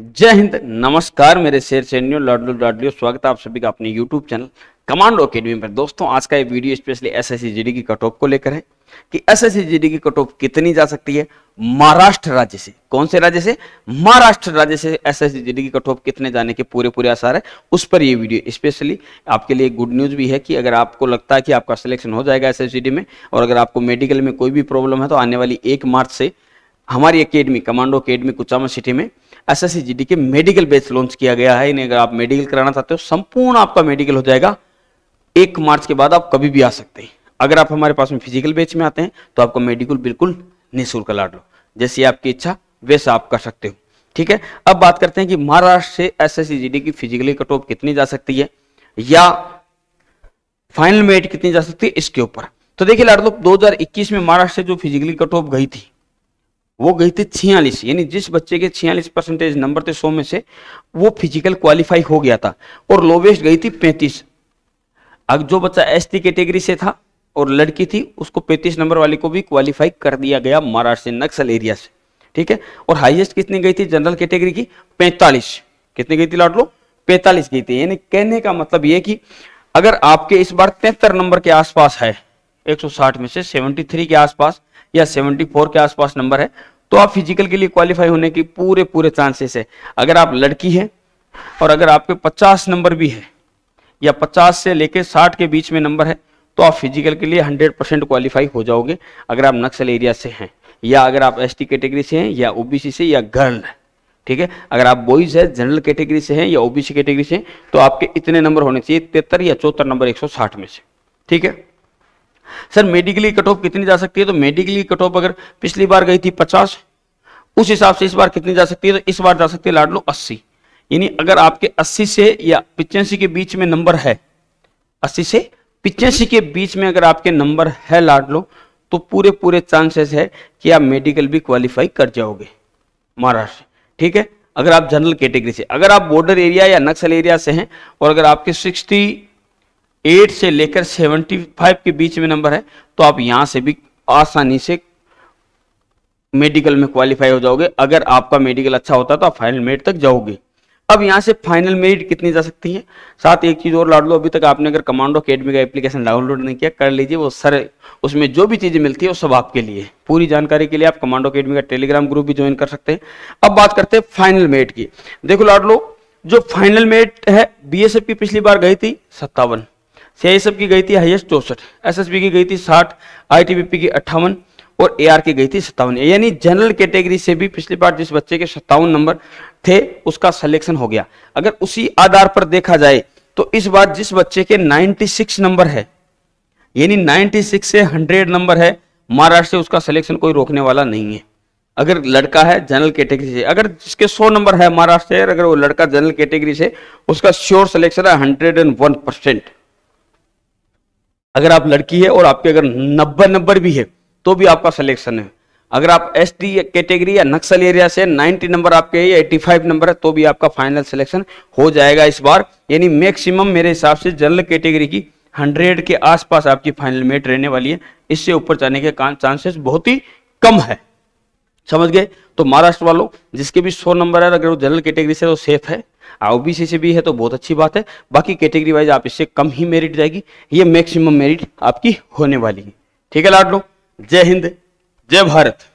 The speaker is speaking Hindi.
जय हिंद नमस्कार मेरे शेर चैनियो लॉडलू लॉडलियो स्वागत है आप सभी का अपने यूट्यूब चैनल कमांडो अकेडमी पर दोस्तों आज का ये वीडियो स्पेशली एस एस की कट ऑफ को लेकर है कि एस एस की कट ऑफ कितनी जा सकती है महाराष्ट्र राज्य से कौन से राज्य से महाराष्ट्र राज्य से एस एस की कट ऑफ कितने जाने के पूरे पूरे आसार है उस पर ये वीडियो स्पेशली आपके लिए गुड न्यूज भी है कि अगर आपको लगता है कि आपका सिलेक्शन हो जाएगा एस में और अगर आपको मेडिकल में कोई भी प्रॉब्लम है तो आने वाली एक मार्च से हमारी academy commando academy Kuchaman city में एस एस के मेडिकल बेच लॉन्च किया गया है इन्हें अगर आप मेडिकल कराना चाहते हो संपूर्ण आपका मेडिकल हो जाएगा एक मार्च के बाद आप कभी भी आ सकते हैं अगर आप हमारे पास में फिजिकल बेच में आते हैं तो आपको मेडिकल बिल्कुल निःशुल्क लाट लो जैसी आपकी इच्छा वैसा आप कर सकते हो ठीक है अब बात करते हैं कि महाराष्ट्र से एस एस की फिजिकली कट ऑफ कितनी जा सकती है या फाइनल मेरिट कितनी जा सकती है इसके ऊपर तो देखिए लो दो में महाराष्ट्र से जो फिजिकली कट ऑफ गई थी वो गई थी छियालीस यानी जिस बच्चे के छियालीस परसेंटेज नंबर थे सौ में से वो फिजिकल क्वालिफाई हो गया था और लोवेस्ट गई थी पैंतीस अब जो बच्चा एस टी कैटेगरी से था और लड़की थी उसको पैंतीस नंबर वाले को भी क्वालिफाई कर दिया गया महाराष्ट्र से नक्सल एरिया से ठीक है और हाइएस्ट कितनी गई थी जनरल कैटेगरी की पैंतालीस कितनी गई थी लाट लो पैंतालीस गई थी यानी कहने का मतलब ये कि अगर आपके इस बार तिहत्तर नंबर के आसपास है 160 में से 73 के आसपास या 74 के आसपास नंबर है तो आप फिजिकल के लिए क्वालिफाई होने की पूरे पूरे चांसेस है अगर आप लड़की है और अगर आपके 50 नंबर भी है या 50 से लेकर 60 के बीच में नंबर है तो आप फिजिकल के लिए 100 परसेंट क्वालिफाई हो जाओगे अगर आप नक्सल एरिया से हैं या अगर आप टी कैटेगरी से हैं या ओबीसी से या गर्ल ठीक है अगर आप बॉयज है जनरल कैटेगरी से हैं या ओबीसी कैटेगरी से तो आपके इतने नंबर होने चाहिए तिहत्तर या चौहत्तर नंबर साठ में से ठीक है सर मेडिकली कट ऑफ कितनी जा सकती है तो मेडिकली कट ऑफ अगर पिछली बार गई थी पचास उस हिसाब से इस बार कितनी जा सकती है तो इस बार जा सकती है लाड लो अस्सी यानी अगर आपके अस्सी से या पिचासी के बीच में नंबर है अस्सी से पिचासी के बीच में अगर आपके नंबर है लाड लो तो पूरे पूरे चांसेस है कि आप मेडिकल भी क्वालिफाई कर जाओगे महाराष्ट्र ठीक है अगर आप जनरल कैटेगरी से अगर आप बॉर्डर एरिया या नक्सल एरिया से हैं और अगर आपके सिक्सटी एट से लेकर सेवेंटी फाइव के बीच में नंबर है तो आप यहां से भी आसानी से मेडिकल में क्वालिफाई हो जाओगे अगर आपका मेडिकल अच्छा होता तो आप फाइनल मेरिट तक जाओगे अब यहाँ से फाइनल मेरिट कितनी जा सकती है साथ एक चीज़ और लाड़ लो अभी तक आपने अगर कमांडो अकेडमी का एप्लीकेशन डाउनलोड नहीं किया कर लीजिए वो सर उसमें जो भी चीज़ें मिलती है वो सब आपके लिए पूरी जानकारी के लिए आप कमांडो अकेडमी का टेलीग्राम ग्रुप भी ज्वाइन कर सकते हैं अब बात करते हैं फाइनल मेरिट की देखो लाड लो जो फाइनल मेरिट है बी पिछली बार गई थी सत्तावन सीआईएसएफ की गई थी हाईएस्ट चौसठ एसएसबी की गई थी साठ आईटीबीपी की अट्ठावन और एआर की गई थी सत्तावन यानी जनरल कैटेगरी से भी पिछली बार जिस बच्चे के सत्तावन नंबर थे उसका सिलेक्शन हो गया अगर उसी आधार पर देखा जाए तो इस बार जिस बच्चे के 96 नंबर है यानी 96 से 100 नंबर है महाराष्ट्र से उसका सिलेक्शन कोई रोकने वाला नहीं है अगर लड़का है जनरल कैटेगरी से अगर जिसके 100 नंबर है महाराष्ट्र से अगर वो लड़का जनरल कैटेगरी से उसका श्योर सिलेक्शन है 101 परसेंट अगर आप लड़की है और आपके अगर नब्बे नंबर भी है तो भी आपका सिलेक्शन है अगर आप एस टी कैटेगरी या नक्सल एरिया से 90 नंबर आपके या 85 नंबर है तो भी आपका फाइनल सिलेक्शन हो जाएगा इस बार यानी मैक्सिमम मेरे हिसाब से जनरल कैटेगरी की 100 के आसपास आपकी फाइनल मेट रहने वाली है इससे ऊपर जाने के चांसेस बहुत ही कम है समझ गए तो महाराष्ट्र वालों जिसके भी सौ नंबर है अगर वो जनरल कैटेगरी से तो सेफ है आईओबीसी से भी है तो बहुत अच्छी बात है बाकी कैटेगरी वाइज आप इससे कम ही मेरिट जाएगी ये मैक्सिमम मेरिट आपकी होने वाली है ठीक है लाड लो जय हिंद जय भारत